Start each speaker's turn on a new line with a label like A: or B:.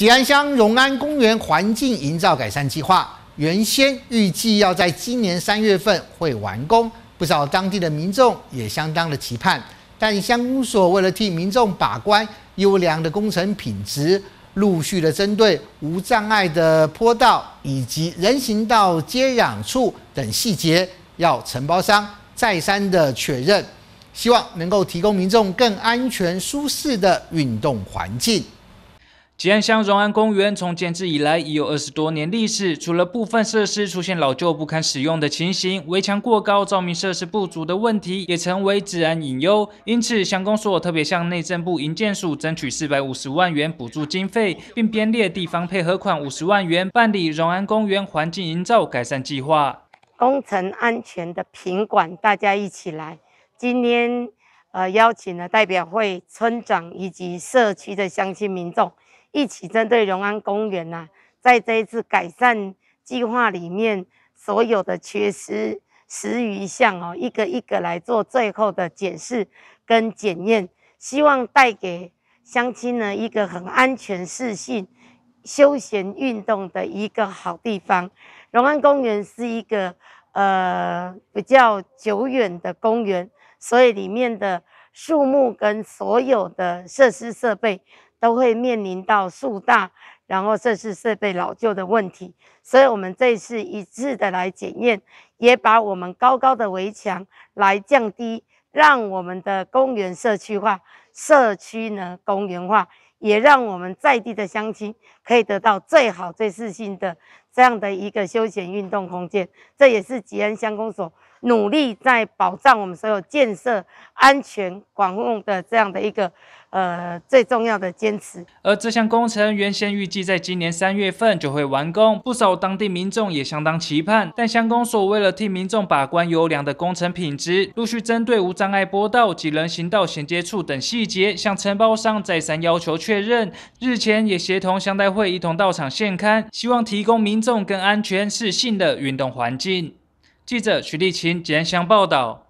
A: 吉安乡荣安公园环境营造改善计划，原先预计要在今年三月份会完工，不少当地的民众也相当的期盼。但乡公所为了替民众把关优良的工程品质，陆续的针对无障碍的坡道以及人行道接壤处等细节，要承包商再三的确认，希望能够提供民众更安全舒适的运动环境。
B: 吉安乡荣安公园从建制以来已有二十多年历史，除了部分设施出现老旧不堪使用的情形，围墙过高、照明设施不足的问题也成为治安隐忧。因此，乡公所特别向内政部营建署争取四百五十万元补助经费，并编列地方配合款五十万元，办理荣安公园环境营造改善计
C: 划。工程安全的品管，大家一起来。今天，呃，邀请了代表会、村长以及社区的乡亲民众。一起针对荣安公园呐，在这一次改善计划里面，所有的缺失十余项哦，一个一个来做最后的检视跟检验，希望带给乡亲呢一个很安全、适性休闲运动的一个好地方。荣安公园是一个呃比较久远的公园，所以里面的树木跟所有的设施设备。都会面临到树大，然后设施设备老旧的问题，所以我们这次一次的来检验，也把我们高高的围墙来降低，让我们的公园社区化，社区呢公园化，也让我们在地的乡亲可以得到最好最适性的。这样的一个休闲运动空间，这也是吉安乡公所努力在保障我们所有建设安全、管用的这样的一个呃最重要的坚持。
B: 而这项工程原先预计在今年三月份就会完工，不少当地民众也相当期盼。但乡公所为了替民众把关优良的工程品质，陆续针对无障碍坡道、及人行道衔接处等细节，向承包商再三要求确认。日前也协同乡代会一同到场现勘，希望提供民。重跟安全是新的运动环境。记者徐立今简香报道。